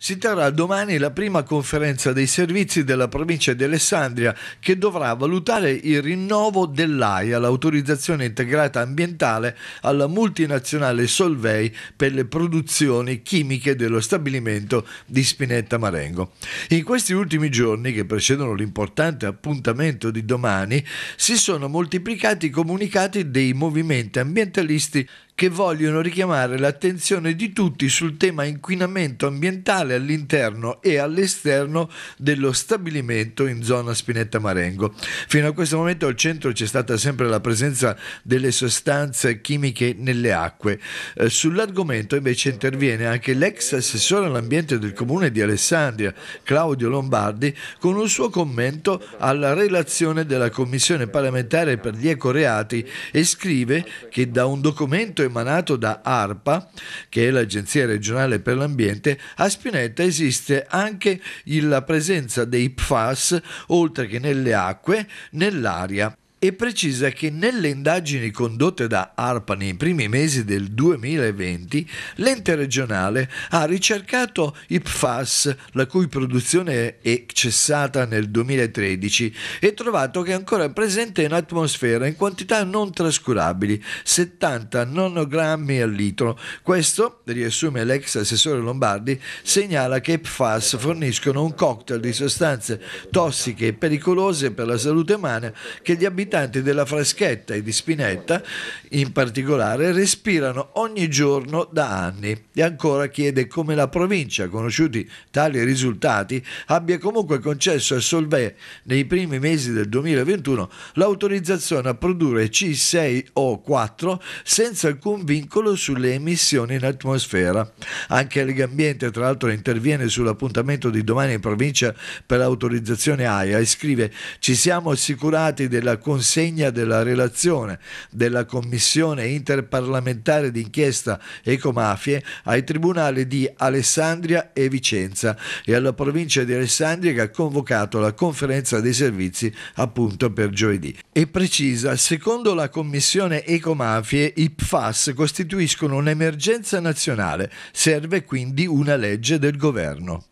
si terrà domani la prima conferenza dei servizi della provincia di Alessandria che dovrà valutare il rinnovo dell'AIA, l'autorizzazione integrata ambientale alla multinazionale Solvay per le produzioni chimiche dello stabilimento di Spinetta Marengo. In questi ultimi giorni che precedono l'importante appuntamento di domani si sono moltiplicati i comunicati dei movimenti ambientalisti che vogliono richiamare l'attenzione di tutti sul tema inquinamento ambientale all'interno e all'esterno dello stabilimento in zona Spinetta Marengo. Fino a questo momento al centro c'è stata sempre la presenza delle sostanze chimiche nelle acque. Eh, sull'argomento invece interviene anche l'ex assessore all'ambiente del comune di Alessandria, Claudio Lombardi, con un suo commento alla relazione della Commissione parlamentare per gli ecoreati e scrive che da un documento emanato da ARPA, che è l'Agenzia regionale per l'ambiente, a Spinetta esiste anche la presenza dei PFAS, oltre che nelle acque, nell'aria e precisa che nelle indagini condotte da ARPA nei primi mesi del 2020 l'ente regionale ha ricercato IPFAS, la cui produzione è cessata nel 2013, e trovato che è ancora presente in atmosfera in quantità non trascurabili, 70 nanogrammi al litro. Questo, riassume l'ex assessore Lombardi, segnala che IPFAS forniscono un cocktail di sostanze tossiche e pericolose per la salute umana che gli abitanti abitanti della Freschetta e di Spinetta, in particolare, respirano ogni giorno da anni e ancora chiede come la provincia, conosciuti tali risultati, abbia comunque concesso a Solvay nei primi mesi del 2021 l'autorizzazione a produrre C6O4 senza alcun vincolo sulle emissioni in atmosfera. Anche Legambiente, tra l'altro, interviene sull'appuntamento di domani in provincia per l'autorizzazione AIA e scrive: Ci siamo assicurati della consulenza consegna della relazione della Commissione interparlamentare d'inchiesta Ecomafie ai tribunali di Alessandria e Vicenza e alla provincia di Alessandria che ha convocato la conferenza dei servizi appunto per giovedì. E precisa, secondo la Commissione Ecomafie, i PFAS costituiscono un'emergenza nazionale, serve quindi una legge del governo.